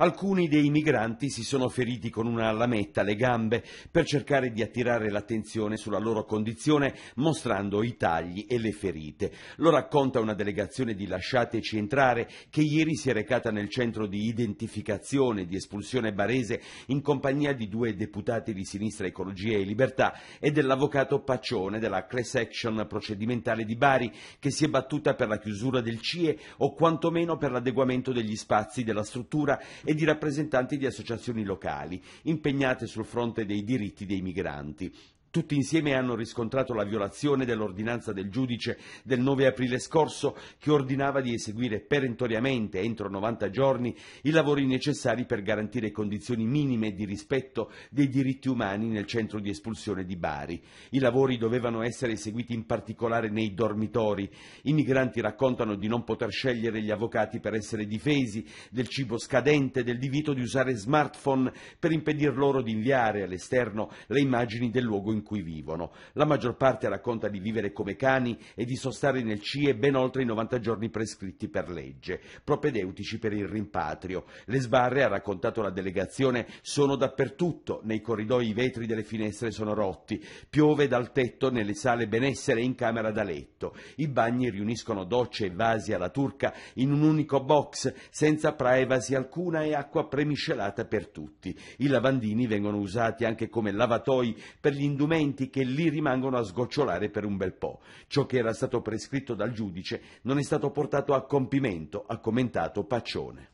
Alcuni dei migranti si sono feriti con una lametta alle gambe per cercare di attirare l'attenzione sulla loro condizione mostrando i tagli e le ferite. Lo racconta una delegazione di Lasciateci entrare che ieri si è recata nel centro di identificazione di espulsione barese in compagnia di due deputati di Sinistra Ecologia e Libertà e dell'avvocato Paccione della class action procedimentale di Bari che si è battuta per la chiusura del CIE o quantomeno per l'adeguamento degli spazi della struttura e di rappresentanti di associazioni locali impegnate sul fronte dei diritti dei migranti. Tutti insieme hanno riscontrato la violazione dell'ordinanza del giudice del 9 aprile scorso che ordinava di eseguire perentoriamente entro 90 giorni i lavori necessari per garantire condizioni minime di rispetto dei diritti umani nel centro di espulsione di Bari. I lavori dovevano essere eseguiti in particolare nei dormitori. I migranti raccontano di non poter scegliere gli avvocati per essere difesi, del cibo scadente, del divieto di usare smartphone per impedir loro di inviare all'esterno le immagini del luogo in in cui vivono. La maggior parte racconta di vivere come cani e di sostare nel CIE ben oltre i 90 giorni prescritti per legge, propedeutici per il rimpatrio. Le sbarre, ha raccontato la delegazione, sono dappertutto, nei corridoi i vetri delle finestre sono rotti, piove dal tetto nelle sale benessere e in camera da letto. I bagni riuniscono docce e vasi alla turca in un unico box, senza privacy alcuna e acqua premiscelata per tutti. I lavandini vengono usati anche come lavatoi per gli indumenti monumenti che lì rimangono a sgocciolare per un bel po'. Ciò che era stato prescritto dal giudice non è stato portato a compimento, ha commentato Paccione.